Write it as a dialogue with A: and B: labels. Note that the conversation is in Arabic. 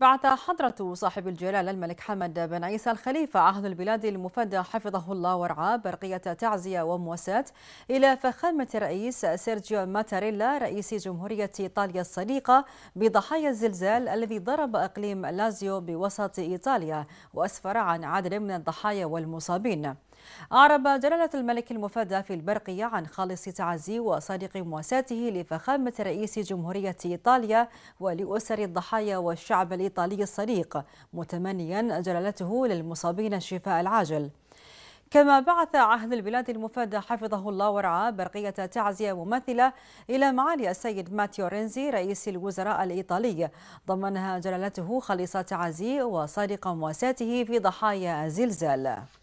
A: بعث حضرة صاحب الجلالة الملك حمد بن عيسى الخليفة عهد البلاد المفدى حفظه الله ورعاه برقية تعزية ومواساة إلى فخامة الرئيس سيرجيو ماتاريلا رئيس جمهورية إيطاليا الصديقة بضحايا الزلزال الذي ضرب إقليم لازيو بوسط إيطاليا وأسفر عن عدد من الضحايا والمصابين أعرب جلالة الملك المفدى في البرقية عن خالص تعزي وصادق مواساته لفخامة رئيس جمهورية إيطاليا ولأسر الضحايا والشعب الإيطالي الصديق متمنيا جلالته للمصابين الشفاء العاجل كما بعث عهد البلاد المفدى حفظه الله ورعاه برقية تعزية مماثلة إلى معالي السيد ماتيو رينزي رئيس الوزراء الإيطالي ضمنها جلالته خليصة تعزي وصادق مواساته في ضحايا الزلزال